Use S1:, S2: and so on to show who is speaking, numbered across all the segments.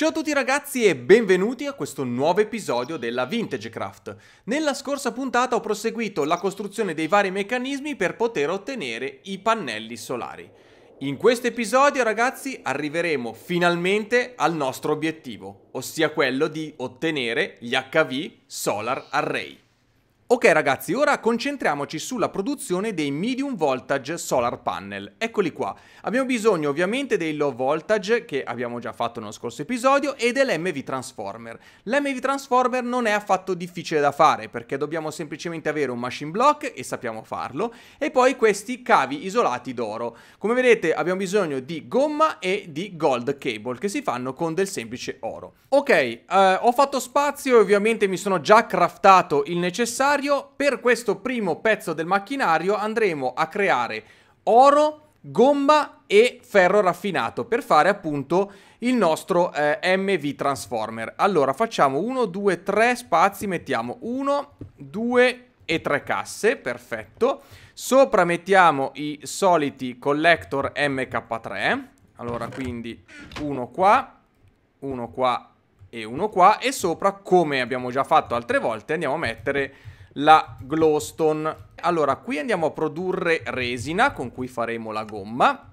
S1: Ciao a tutti ragazzi e benvenuti a questo nuovo episodio della Vintage Craft. Nella scorsa puntata ho proseguito la costruzione dei vari meccanismi per poter ottenere i pannelli solari. In questo episodio ragazzi arriveremo finalmente al nostro obiettivo, ossia quello di ottenere gli HV Solar Array. Ok ragazzi, ora concentriamoci sulla produzione dei medium voltage solar panel. Eccoli qua. Abbiamo bisogno ovviamente dei low voltage che abbiamo già fatto nello scorso episodio e dell'MV transformer. L'MV transformer non è affatto difficile da fare perché dobbiamo semplicemente avere un machine block e sappiamo farlo e poi questi cavi isolati d'oro. Come vedete abbiamo bisogno di gomma e di gold cable che si fanno con del semplice oro. Ok, eh, ho fatto spazio e ovviamente mi sono già craftato il necessario macchinario. Per questo primo pezzo del macchinario andremo a creare oro, gomma e ferro raffinato per fare appunto il nostro eh, MV Transformer. Allora facciamo 1, 2, 3 spazi, mettiamo 1, 2 e 3 casse, perfetto. Sopra mettiamo i soliti collector MK3, allora quindi uno qua, uno qua e uno qua e sopra come abbiamo già fatto altre volte andiamo a mettere la glowstone. Allora, qui andiamo a produrre resina con cui faremo la gomma.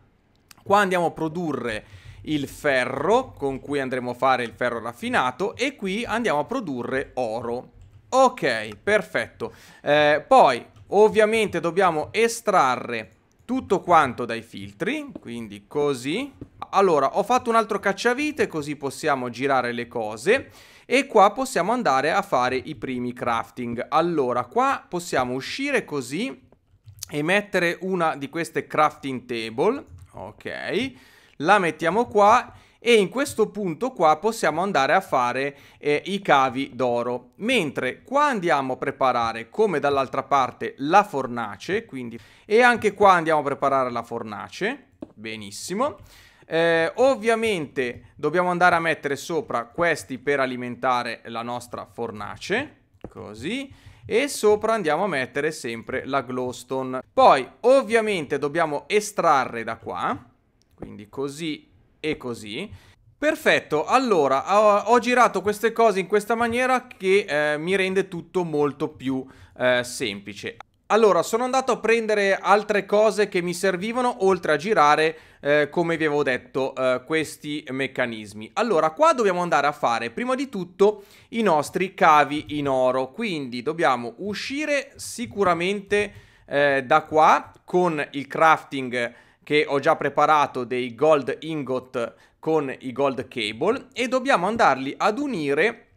S1: Qua andiamo a produrre il ferro con cui andremo a fare il ferro raffinato e qui andiamo a produrre oro. Ok, perfetto. Eh, poi, ovviamente dobbiamo estrarre tutto quanto dai filtri, quindi così. Allora, ho fatto un altro cacciavite così possiamo girare le cose e qua possiamo andare a fare i primi crafting. Allora, qua possiamo uscire così e mettere una di queste crafting table, ok? La mettiamo qua e in questo punto qua possiamo andare a fare eh, i cavi d'oro mentre qua andiamo a preparare come dall'altra parte la fornace quindi e anche qua andiamo a preparare la fornace benissimo eh, ovviamente dobbiamo andare a mettere sopra questi per alimentare la nostra fornace, così, e sopra andiamo a mettere sempre la glowstone. Poi ovviamente dobbiamo estrarre da qua, quindi così e così. Perfetto, allora ho, ho girato queste cose in questa maniera che eh, mi rende tutto molto più eh, semplice. Allora, sono andato a prendere altre cose che mi servivano oltre a girare, eh, come vi avevo detto, eh, questi meccanismi. Allora, qua dobbiamo andare a fare prima di tutto i nostri cavi in oro, quindi dobbiamo uscire sicuramente eh, da qua con il crafting che ho già preparato dei gold ingot con i gold cable e dobbiamo andarli ad unire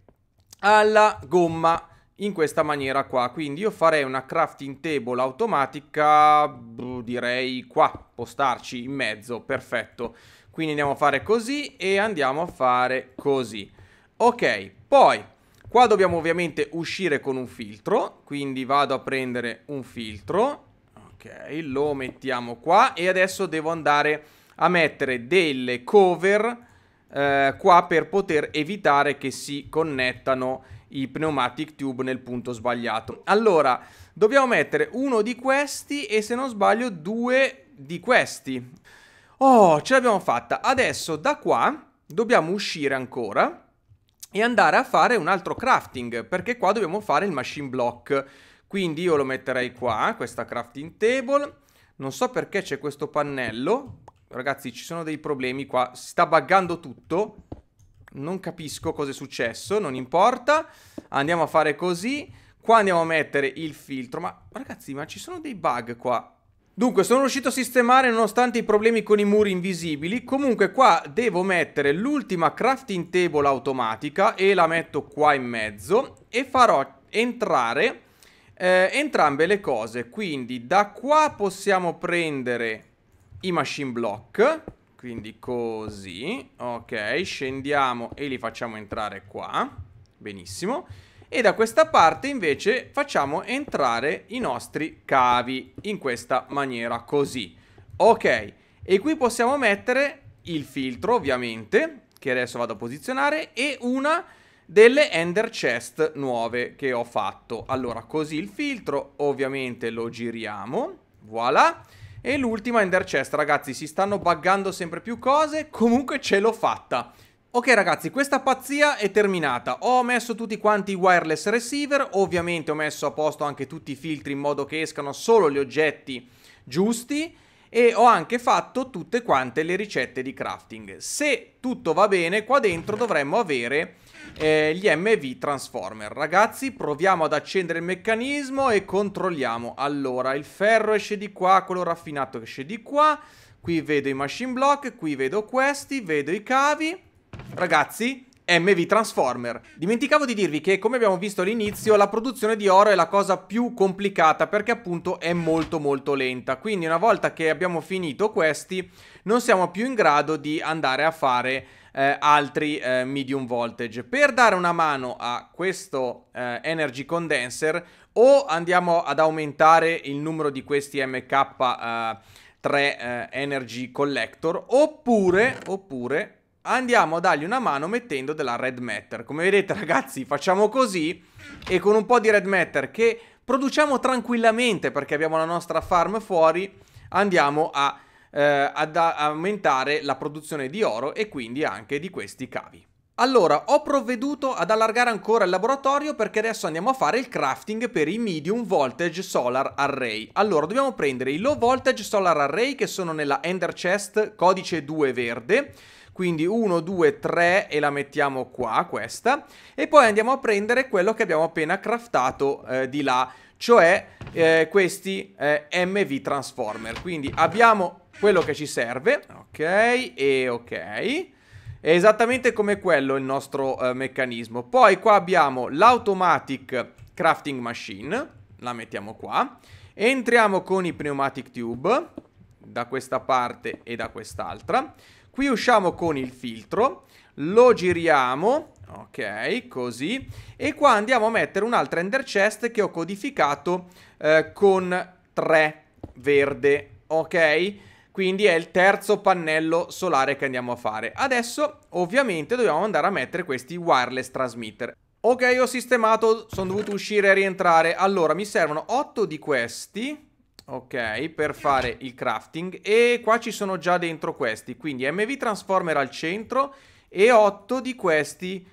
S1: alla gomma in questa maniera qua. Quindi io farei una crafting table automatica, boh, direi qua, postarci in mezzo, perfetto. Quindi andiamo a fare così e andiamo a fare così. Ok, poi qua dobbiamo ovviamente uscire con un filtro, quindi vado a prendere un filtro. Ok, lo mettiamo qua e adesso devo andare a mettere delle cover eh, qua per poter evitare che si connettano i pneumatic tube nel punto sbagliato. Allora, dobbiamo mettere uno di questi e se non sbaglio due di questi. Oh, ce l'abbiamo fatta. Adesso da qua dobbiamo uscire ancora e andare a fare un altro crafting, perché qua dobbiamo fare il machine block. Quindi io lo metterei qua, questa crafting table. Non so perché c'è questo pannello. Ragazzi, ci sono dei problemi qua. Si sta buggando tutto non capisco cosa è successo, non importa. Andiamo a fare così. Qua andiamo a mettere il filtro. Ma ragazzi, ma ci sono dei bug qua. Dunque, sono riuscito a sistemare nonostante i problemi con i muri invisibili. Comunque qua devo mettere l'ultima crafting table automatica e la metto qua in mezzo e farò entrare eh, entrambe le cose. Quindi da qua possiamo prendere i machine block quindi così, ok, scendiamo e li facciamo entrare qua, benissimo. E da questa parte invece facciamo entrare i nostri cavi in questa maniera, così. Ok, e qui possiamo mettere il filtro ovviamente, che adesso vado a posizionare, e una delle ender chest nuove che ho fatto. Allora, così il filtro ovviamente lo giriamo, voilà. Voilà. E l'ultima Ender Chest, ragazzi, si stanno buggando sempre più cose, comunque ce l'ho fatta. Ok ragazzi, questa pazzia è terminata, ho messo tutti quanti i wireless receiver, ovviamente ho messo a posto anche tutti i filtri in modo che escano solo gli oggetti giusti e ho anche fatto tutte quante le ricette di crafting. Se tutto va bene, qua dentro dovremmo avere eh, gli MV Transformer. Ragazzi, proviamo ad accendere il meccanismo e controlliamo. Allora, il ferro esce di qua, quello raffinato esce di qua. Qui vedo i machine block, qui vedo questi, vedo i cavi. Ragazzi, MV Transformer. Dimenticavo di dirvi che, come abbiamo visto all'inizio, la produzione di oro è la cosa più complicata perché appunto è molto molto lenta. Quindi una volta che abbiamo finito questi, non siamo più in grado di andare a fare eh, altri eh, medium voltage. Per dare una mano a questo eh, energy condenser o andiamo ad aumentare il numero di questi MK3 eh, eh, energy collector oppure, oppure andiamo a dargli una mano mettendo della red matter. Come vedete ragazzi facciamo così e con un po' di red matter che produciamo tranquillamente perché abbiamo la nostra farm fuori andiamo a eh, ad aumentare la produzione di oro e quindi anche di questi cavi. Allora, ho provveduto ad allargare ancora il laboratorio perché adesso andiamo a fare il crafting per i medium voltage solar array. Allora, dobbiamo prendere i low voltage solar array che sono nella ender chest codice 2 verde, quindi 1, 2, 3 e la mettiamo qua, questa, e poi andiamo a prendere quello che abbiamo appena craftato eh, di là, cioè eh, questi eh, MV transformer. Quindi abbiamo quello che ci serve, ok, e ok. È esattamente come quello il nostro eh, meccanismo. Poi qua abbiamo l'automatic crafting machine, la mettiamo qua. Entriamo con i pneumatic tube, da questa parte e da quest'altra. Qui usciamo con il filtro, lo giriamo, ok, così. E qua andiamo a mettere un'altra ender chest che ho codificato eh, con 3 verde, ok? Quindi è il terzo pannello solare che andiamo a fare. Adesso ovviamente dobbiamo andare a mettere questi wireless transmitter. Ok, ho sistemato, sono dovuto uscire e rientrare. Allora, mi servono 8 di questi, ok, per fare il crafting. E qua ci sono già dentro questi, quindi MV Transformer al centro e 8 di questi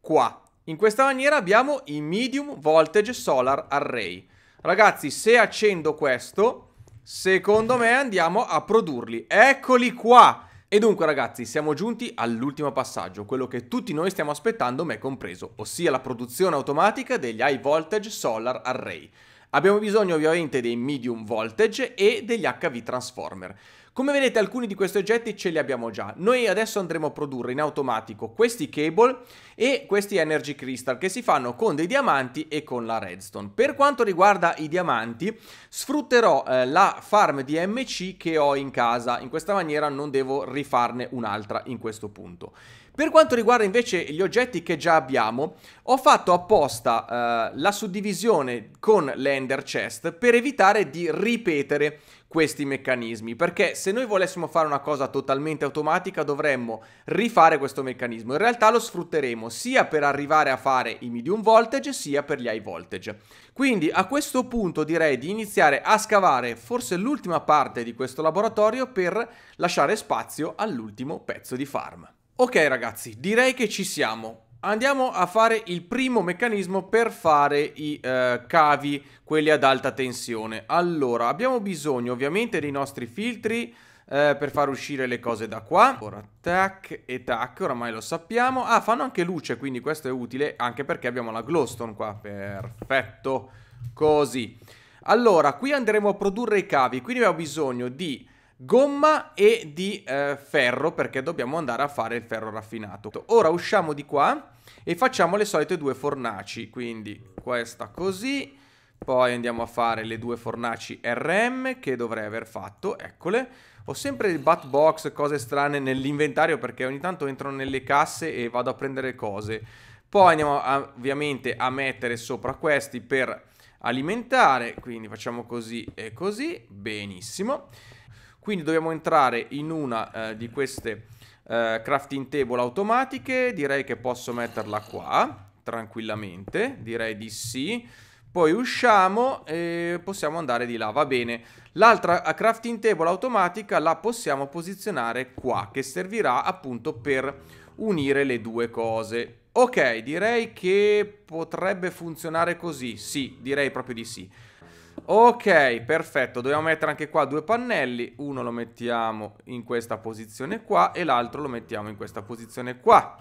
S1: qua. In questa maniera abbiamo i Medium Voltage Solar Array. Ragazzi, se accendo questo, Secondo me andiamo a produrli. Eccoli qua! E dunque ragazzi siamo giunti all'ultimo passaggio, quello che tutti noi stiamo aspettando me compreso, ossia la produzione automatica degli high voltage solar array. Abbiamo bisogno ovviamente dei medium voltage e degli HV transformer. Come vedete alcuni di questi oggetti ce li abbiamo già. Noi adesso andremo a produrre in automatico questi cable e questi energy crystal che si fanno con dei diamanti e con la redstone. Per quanto riguarda i diamanti sfrutterò eh, la farm di MC che ho in casa. In questa maniera non devo rifarne un'altra in questo punto. Per quanto riguarda invece gli oggetti che già abbiamo, ho fatto apposta eh, la suddivisione con l'ender chest per evitare di ripetere questi meccanismi, perché se noi volessimo fare una cosa totalmente automatica dovremmo rifare questo meccanismo. In realtà lo sfrutteremo sia per arrivare a fare i medium voltage sia per gli high voltage. Quindi a questo punto direi di iniziare a scavare forse l'ultima parte di questo laboratorio per lasciare spazio all'ultimo pezzo di farm. Ok ragazzi, direi che ci siamo. Andiamo a fare il primo meccanismo per fare i eh, cavi, quelli ad alta tensione. Allora, abbiamo bisogno ovviamente dei nostri filtri eh, per far uscire le cose da qua. Ora, tac e tac, oramai lo sappiamo. Ah, fanno anche luce, quindi questo è utile, anche perché abbiamo la glowstone qua. Perfetto, così. Allora, qui andremo a produrre i cavi, quindi abbiamo bisogno di gomma e di eh, ferro perché dobbiamo andare a fare il ferro raffinato. Ora usciamo di qua e facciamo le solite due fornaci, quindi questa così, poi andiamo a fare le due fornaci RM che dovrei aver fatto, eccole. Ho sempre il bat box, cose strane nell'inventario perché ogni tanto entro nelle casse e vado a prendere cose. Poi andiamo a, ovviamente a mettere sopra questi per alimentare, quindi facciamo così e così, benissimo. Quindi dobbiamo entrare in una eh, di queste eh, crafting table automatiche, direi che posso metterla qua, tranquillamente, direi di sì. Poi usciamo e possiamo andare di là, va bene. L'altra crafting table automatica la possiamo posizionare qua, che servirà appunto per unire le due cose. Ok, direi che potrebbe funzionare così, sì, direi proprio di sì. Ok, perfetto, dobbiamo mettere anche qua due pannelli, uno lo mettiamo in questa posizione qua e l'altro lo mettiamo in questa posizione qua.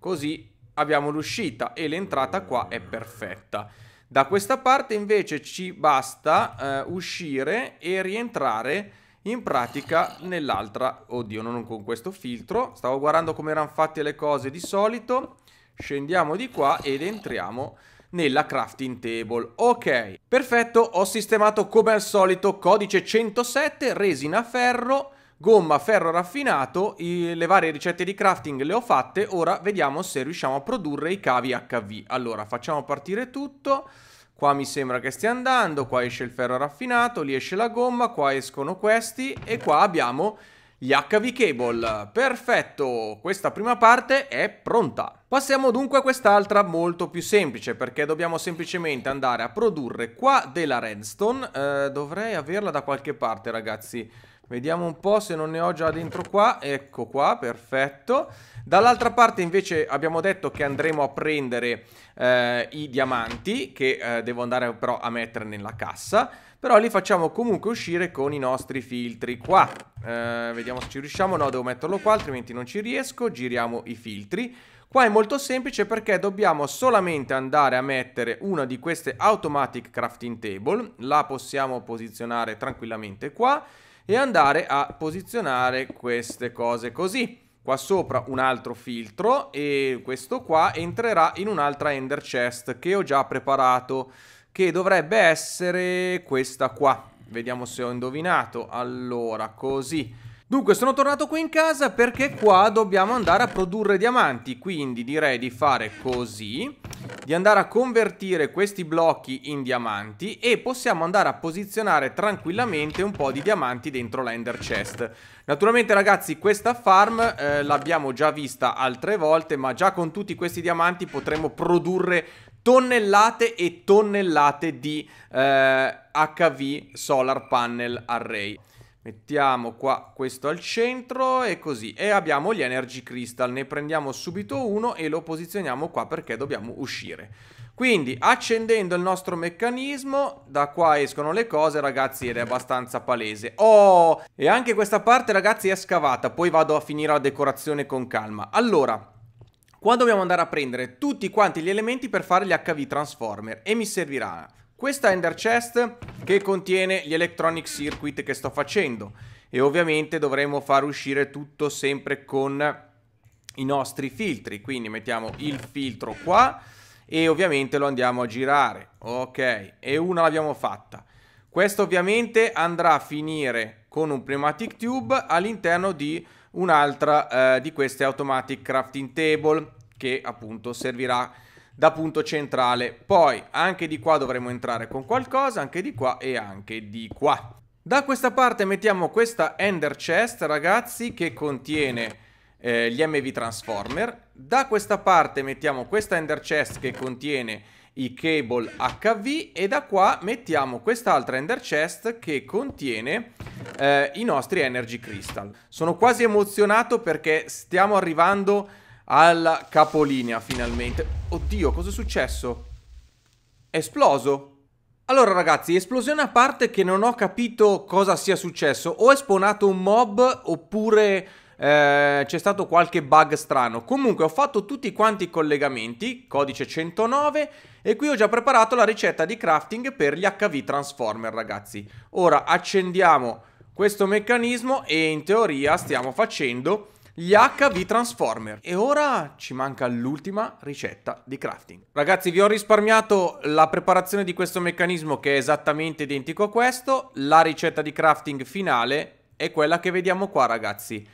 S1: Così abbiamo l'uscita e l'entrata qua è perfetta. Da questa parte invece ci basta eh, uscire e rientrare in pratica nell'altra, oddio non con questo filtro, stavo guardando come erano fatte le cose di solito, scendiamo di qua ed entriamo nella crafting table. Ok, perfetto, ho sistemato come al solito codice 107, resina ferro, gomma, ferro raffinato, i, le varie ricette di crafting le ho fatte, ora vediamo se riusciamo a produrre i cavi HV. Allora, facciamo partire tutto. Qua mi sembra che stia andando, qua esce il ferro raffinato, lì esce la gomma, qua escono questi e qua abbiamo gli HV cable. Perfetto, questa prima parte è pronta. Passiamo dunque a quest'altra molto più semplice perché dobbiamo semplicemente andare a produrre qua della redstone. Eh, dovrei averla da qualche parte ragazzi. Vediamo un po' se non ne ho già dentro qua Ecco qua, perfetto Dall'altra parte invece abbiamo detto che andremo a prendere eh, i diamanti Che eh, devo andare però a mettere nella cassa però li facciamo comunque uscire con i nostri filtri qua eh, Vediamo se ci riusciamo, no devo metterlo qua altrimenti non ci riesco Giriamo i filtri Qua è molto semplice perché dobbiamo solamente andare a mettere una di queste automatic crafting table, la possiamo posizionare tranquillamente qua e andare a posizionare queste cose così. Qua sopra un altro filtro e questo qua entrerà in un'altra ender chest che ho già preparato che dovrebbe essere questa qua. Vediamo se ho indovinato. Allora, così. Dunque, sono tornato qui in casa perché qua dobbiamo andare a produrre diamanti, quindi direi di fare così, di andare a convertire questi blocchi in diamanti e possiamo andare a posizionare tranquillamente un po' di diamanti dentro l'ender chest. Naturalmente ragazzi questa farm eh, l'abbiamo già vista altre volte ma già con tutti questi diamanti potremo produrre tonnellate e tonnellate di eh, HV Solar Panel Array. Mettiamo qua questo al centro e così. E abbiamo gli Energy Crystal, ne prendiamo subito uno e lo posizioniamo qua perché dobbiamo uscire. Quindi accendendo il nostro meccanismo, da qua escono le cose ragazzi ed è abbastanza palese. Oh, e anche questa parte ragazzi è scavata, poi vado a finire la decorazione con calma. Allora, qua dobbiamo andare a prendere tutti quanti gli elementi per fare gli HV Transformer e mi servirà questa Ender Chest che contiene gli Electronic Circuit che sto facendo e ovviamente dovremo far uscire tutto sempre con i nostri filtri, quindi mettiamo il filtro qua e ovviamente lo andiamo a girare, ok, e una l'abbiamo fatta. Questo ovviamente andrà a finire con un pneumatic tube all'interno di Un'altra eh, di queste Automatic Crafting Table che appunto servirà da punto centrale. Poi anche di qua dovremo entrare con qualcosa, anche di qua e anche di qua. Da questa parte mettiamo questa Ender Chest ragazzi che contiene eh, gli MV Transformer. Da questa parte mettiamo questa Ender Chest che contiene i cable HV e da qua mettiamo quest'altra Ender Chest che contiene eh, i nostri Energy Crystal. Sono quasi emozionato perché stiamo arrivando alla capolinea finalmente. Oddio, cosa è successo? esploso. Allora ragazzi, esplosione a parte che non ho capito cosa sia successo. O è spawnato un mob oppure eh, c'è stato qualche bug strano. Comunque ho fatto tutti quanti i collegamenti, codice 109, e qui ho già preparato la ricetta di crafting per gli HV Transformer, ragazzi. Ora accendiamo questo meccanismo e in teoria stiamo facendo gli HV Transformer. E ora ci manca l'ultima ricetta di crafting. Ragazzi, vi ho risparmiato la preparazione di questo meccanismo che è esattamente identico a questo. La ricetta di crafting finale è quella che vediamo qua, ragazzi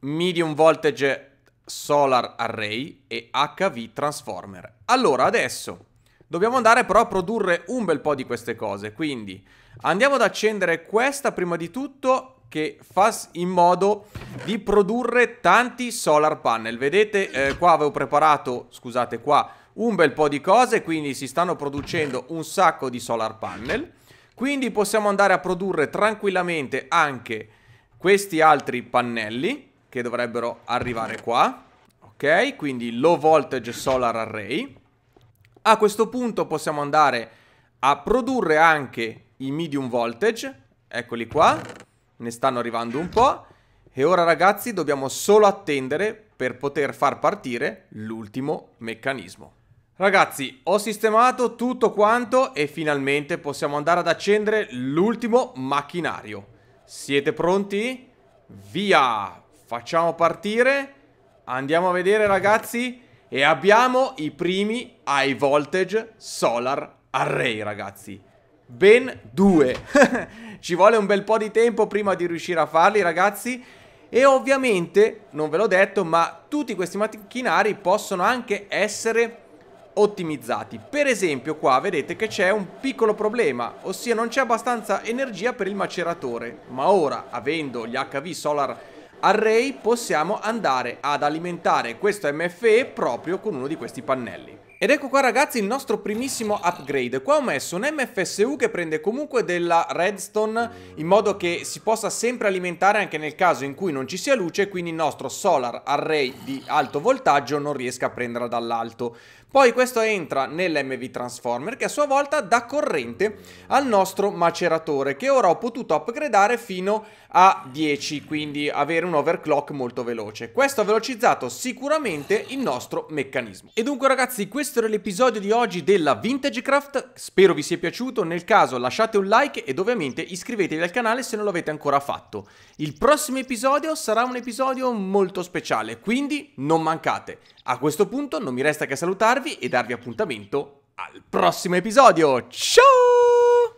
S1: medium voltage solar array e HV transformer. Allora, adesso dobbiamo andare però a produrre un bel po' di queste cose, quindi andiamo ad accendere questa prima di tutto che fa in modo di produrre tanti solar panel. Vedete, eh, qua avevo preparato, scusate qua, un bel po' di cose, quindi si stanno producendo un sacco di solar panel. Quindi possiamo andare a produrre tranquillamente anche questi altri pannelli che dovrebbero arrivare qua. Ok, quindi low voltage solar array. A questo punto possiamo andare a produrre anche i medium voltage. Eccoli qua, ne stanno arrivando un po'. E ora ragazzi dobbiamo solo attendere per poter far partire l'ultimo meccanismo. Ragazzi, ho sistemato tutto quanto e finalmente possiamo andare ad accendere l'ultimo macchinario. Siete pronti? Via! Facciamo partire. Andiamo a vedere ragazzi. E abbiamo i primi high voltage solar array ragazzi. Ben due. Ci vuole un bel po' di tempo prima di riuscire a farli ragazzi. E ovviamente, non ve l'ho detto, ma tutti questi macchinari possono anche essere ottimizzati. Per esempio qua vedete che c'è un piccolo problema, ossia non c'è abbastanza energia per il maceratore. Ma ora, avendo gli HV Solar Array array possiamo andare ad alimentare questo MFE proprio con uno di questi pannelli. Ed ecco qua ragazzi il nostro primissimo upgrade, qua ho messo un MFSU che prende comunque della redstone in modo che si possa sempre alimentare anche nel caso in cui non ci sia luce quindi il nostro solar array di alto voltaggio non riesca a prenderla dall'alto. Poi questo entra nell'MV Transformer che a sua volta dà corrente al nostro maceratore che ora ho potuto upgradare fino a 10, quindi avere un overclock molto veloce. Questo ha velocizzato sicuramente il nostro meccanismo. E dunque ragazzi, questo era l'episodio di oggi della Vintage Craft, spero vi sia piaciuto, nel caso lasciate un like ed ovviamente iscrivetevi al canale se non l'avete ancora fatto. Il prossimo episodio sarà un episodio molto speciale, quindi non mancate. A questo punto non mi resta che salutarvi e darvi appuntamento al prossimo episodio. Ciao!